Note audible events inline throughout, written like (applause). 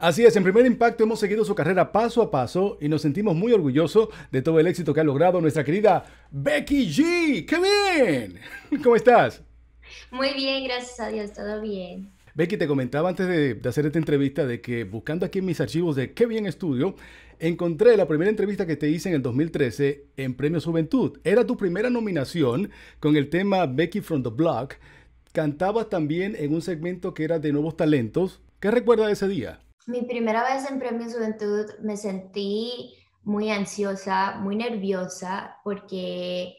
Así es, en primer impacto hemos seguido su carrera paso a paso y nos sentimos muy orgullosos de todo el éxito que ha logrado nuestra querida Becky G. ¡Qué bien! (laughs) ¿Cómo estás? Muy bien, gracias a Dios, todo bien. Becky, te comentaba antes de, hacer esta entrevista de que buscando aquí en mis archivos de Qué bien estudio, encontré la primera entrevista que te hice en el 2013 en Premio Juventud. Era tu primera nominación con el tema Becky from the Block. Cantabas también en un segmento que era de Nuevos Talentos. ¿Qué recuerdas de ese día? mi primera vez en Premio Juventud me sentí muy ansiosa, muy nerviosa, porque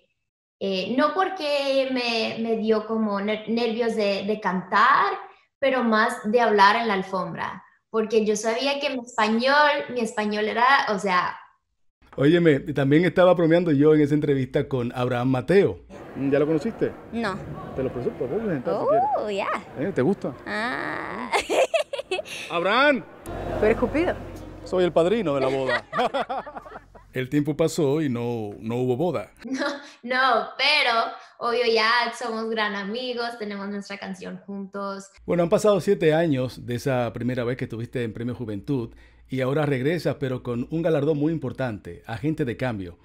eh, no porque me, me, dio como nervios de, de, cantar, pero más de hablar en la alfombra, porque yo sabía que mi español, mi español era, o sea... Óyeme, también estaba bromeando yo en esa entrevista con Abraham Mateo. ¿Ya lo conociste? No. Te lo presento, vos oh, ya. ¿Eh? ¿Te gusta? Ah, Abraham. Soy el padrino de la boda. (laughs) el tiempo pasó y no, hubo boda. (laughs) No, no, pero obvio ya somos gran amigos, tenemos nuestra canción juntos. Bueno, han pasado siete años de esa primera vez que estuviste en Premio Juventud y ahora regresas, pero con un galardón muy importante, Agente de Cambio.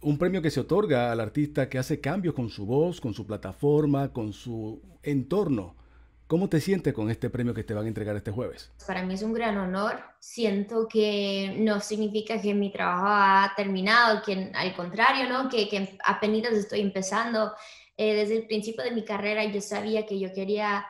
Un premio que se otorga al artista que hace cambios con su voz, con su plataforma, con su entorno. ¿Cómo te sientes con este premio que te van a entregar este jueves? Para mí es un gran honor. Siento que no significa que mi trabajo ha terminado, que al contrario, ¿no? que, que apenas estoy empezando. Eh, desde el principio de mi carrera yo sabía que yo quería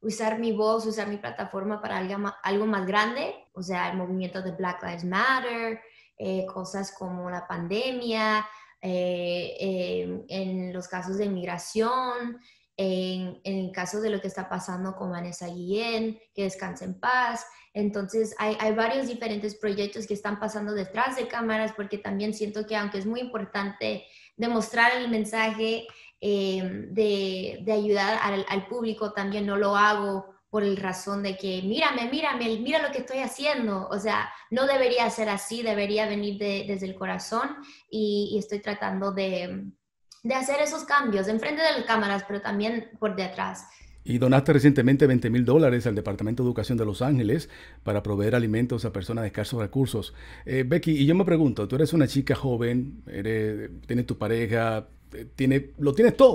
usar mi voz, usar mi plataforma para algo más, grande, o sea, el movimiento de Black Lives Matter, eh, cosas como la pandemia, eh, en los casos de migración, en, el caso de lo que está pasando con Vanessa Guillén, que descanse en paz. Entonces, hay, hay varios diferentes proyectos que están pasando detrás de cámaras porque también siento que aunque es muy importante demostrar el mensaje eh, de, de, ayudar al, público, también no lo hago por el razón de que, mírame, mírame, mira lo que estoy haciendo. O sea, no debería ser así, debería venir desde el corazón y estoy tratando de de hacer esos cambios, enfrente de las cámaras, pero también por detrás. Y donaste recientemente 20 mil dólares al Departamento de Educación de Los Ángeles para proveer alimentos a personas de escasos recursos. Eh, Becky, y yo me pregunto, tú eres una chica joven, eres, tienes tu pareja, eh, tiene, lo tienes todo.